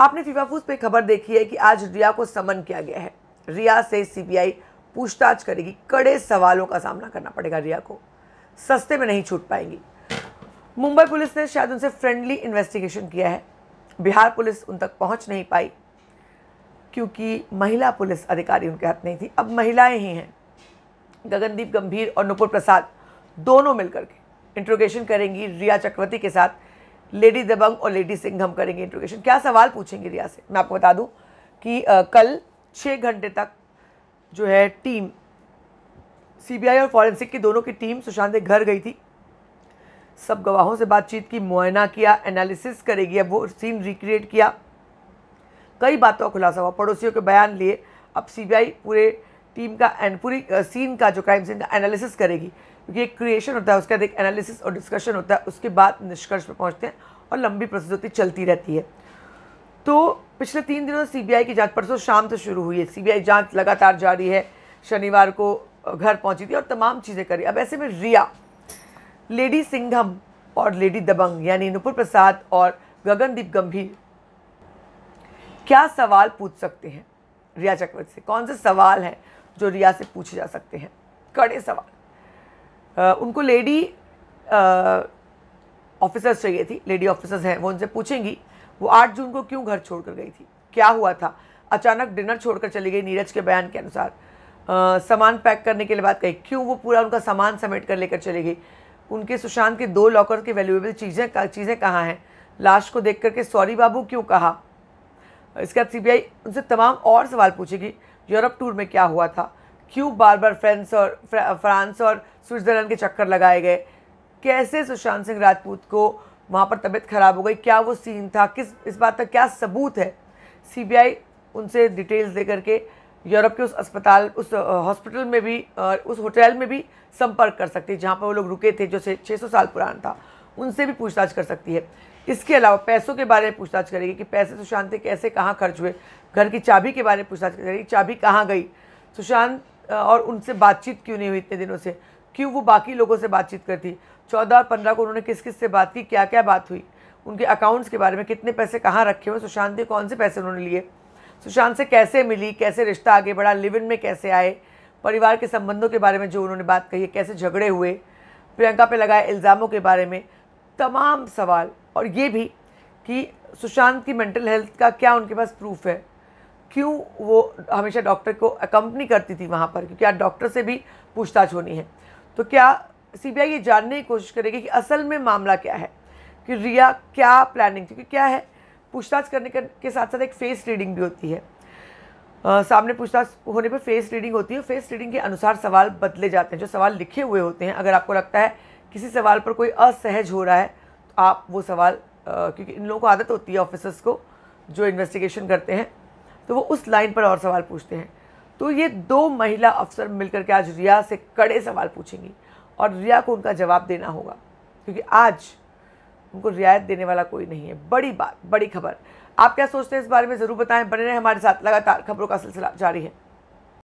आपने फीफा फूज पे खबर देखी है कि आज रिया को समन किया गया है रिया से सीबीआई पूछताछ करेगी कड़े सवालों का सामना करना पड़ेगा रिया को सस्ते में नहीं छूट पाएंगी मुंबई पुलिस ने शायद उनसे फ्रेंडली इन्वेस्टिगेशन किया है बिहार पुलिस उन तक पहुंच नहीं पाई क्योंकि महिला पुलिस अधिकारी उनके हाथ नहीं थी अब महिलाएं ही हैं गगनदीप गंभीर और नुपुर प्रसाद दोनों मिलकर के इंट्रोगेशन करेंगी रिया चक्रवर्ती के साथ लेडी दबंग और लेडी सिंह हम करेंगे इंट्रोगेशन क्या सवाल पूछेंगे रिया से मैं आपको बता दूं कि आ, कल छः घंटे तक जो है टीम सीबीआई और फॉरेंसिक की दोनों की टीम सुशांत के घर गई थी सब गवाहों से बातचीत की मुआयना किया एनालिसिस करेगी अब वो सीन रिक्रिएट किया कई बातों का खुलासा हुआ पड़ोसियों के बयान लिए अब सी पूरे टीम का एंड पूरी सीन का जो क्राइम सीन का एनालिसिस करेगी क्योंकि एक क्रिएशन होता है उसके बाद एक एनालिसिस और डिस्कशन होता है उसके बाद निष्कर्ष पर पहुँचते हैं और लंबी प्रोसेस होती चलती रहती है तो पिछले तीन दिनों से सीबीआई की जांच परसों शाम से शुरू हुई है सीबीआई जांच लगातार जारी है शनिवार को घर पहुंची थी और तमाम चीज़ें करी अब ऐसे में रिया लेडी सिंघम और लेडी दबंग यानी नुपुर प्रसाद और गगनदीप गंभीर क्या सवाल पूछ सकते हैं रिया चक्रवर्ती से कौन से सवाल हैं जो रिया से पूछे जा सकते हैं कड़े सवाल उनको लेडी ऑफिसर्स चाहिए थी लेडी ऑफिसर्स हैं वो उनसे पूछेंगी वो आठ जून को क्यों घर छोड़कर गई थी क्या हुआ था अचानक डिनर छोड़कर चली गई नीरज के बयान के अनुसार सामान पैक करने के लिए बात कही क्यों वो पूरा उनका सामान समेट कर लेकर चली गई उनके सुशांत के दो लॉकर के वैल्यूएबल चीज़ें चीज़ें कहाँ हैं लाश को देख करके सॉरी बाबू क्यों कहा इसके बाद सीबीआई उनसे तमाम और सवाल पूछेगी यूरोप टूर में क्या हुआ था क्यों बार बार फ्रेंस और फ्रांस और स्विट्ज़रलैंड के चक्कर लगाए गए कैसे सुशांत सिंह राजपूत को वहाँ पर तबीयत खराब हो गई क्या वो सीन था किस इस बात का क्या सबूत है सीबीआई उनसे डिटेल्स दे करके यूरोप के उस अस्पताल उस हॉस्पिटल में भी और उस होटल में भी संपर्क कर सकती है जहाँ पर वो लोग रुके थे जो छः सौ साल पुराना था उनसे भी पूछताछ कर सकती है इसके अलावा पैसों के बारे में पूछताछ करेगी कि पैसे सुशांत के कैसे कहाँ खर्च हुए घर की चाबी के बारे में पूछताछ करेगी चाबी कहाँ गई सुशांत और उनसे बातचीत क्यों नहीं हुई इतने दिनों से क्यों वो बाकी लोगों से बातचीत करती चौदह और पंद्रह को उन्होंने किस किस से बात की क्या क्या बात हुई उनके अकाउंट्स के बारे में कितने पैसे कहाँ रखे हुए सुशांत के कौन से पैसे उन्होंने लिए सुशांत से कैसे मिली कैसे रिश्ता आगे बढ़ा लिव इन में कैसे आए परिवार के संबंधों के बारे में जो उन्होंने बात कही कैसे झगड़े हुए प्रियंका पे लगाए इल्ज़ामों के बारे में तमाम सवाल और ये भी कि सुशांत की मेंटल हेल्थ का क्या उनके पास प्रूफ है क्यों वो हमेशा डॉक्टर को अकम्पनी करती थी वहाँ पर क्योंकि आज डॉक्टर से भी पूछताछ होनी है तो क्या सीबीआई ये जानने की कोशिश करेगी कि असल में मामला क्या है कि रिया क्या प्लानिंग थी क्योंकि क्या है पूछताछ करने के साथ साथ एक फेस रीडिंग भी होती है आ, सामने पूछताछ होने पर फेस रीडिंग होती है फेस रीडिंग के अनुसार सवाल बदले जाते हैं जो सवाल लिखे हुए होते हैं अगर आपको लगता है किसी सवाल पर कोई असहज हो रहा है आप वो सवाल क्योंकि इन लोगों को आदत होती है ऑफिसर्स को जो इन्वेस्टिगेशन करते हैं तो वो उस लाइन पर और सवाल पूछते हैं तो ये दो महिला अफसर मिलकर के आज रिया से कड़े सवाल पूछेंगी और रिया को उनका जवाब देना होगा क्योंकि आज उनको रियायत देने वाला कोई नहीं है बड़ी बात बड़ी खबर आप क्या सोचते हैं इस बारे में ज़रूर बताएं बने रहें हमारे साथ लगातार खबरों का सिलसिला जारी है